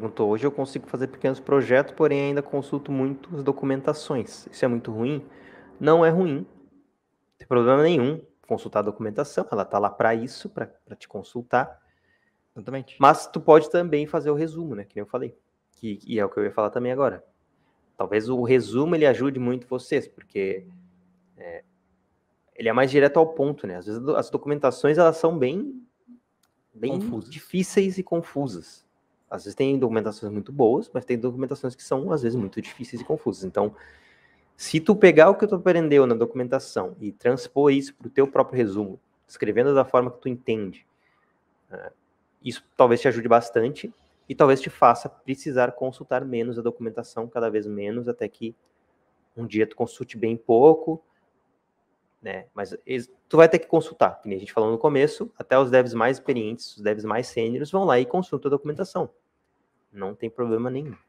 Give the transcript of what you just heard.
perguntou: Hoje eu consigo fazer pequenos projetos, porém ainda consulto muitas documentações. Isso é muito ruim? Não é ruim. Não tem problema nenhum consultar a documentação, ela está lá para isso, para te consultar. Exatamente. Mas tu pode também fazer o resumo, né? Que nem eu falei. Que, e é o que eu ia falar também agora. Talvez o resumo ele ajude muito vocês, porque é, ele é mais direto ao ponto, né? Às vezes as documentações elas são bem, bem difíceis e confusas às vezes tem documentações muito boas, mas tem documentações que são, às vezes, muito difíceis e confusas. Então, se tu pegar o que tu aprendeu na documentação e transpor isso para o teu próprio resumo, escrevendo da forma que tu entende, eh, isso talvez te ajude bastante e talvez te faça precisar consultar menos a documentação, cada vez menos, até que um dia tu consulte bem pouco, né? Mas tu vai ter que consultar, que nem a gente falou no começo, até os devs mais experientes, os devs mais sêniores vão lá e consultam a documentação. Não tem problema nenhum.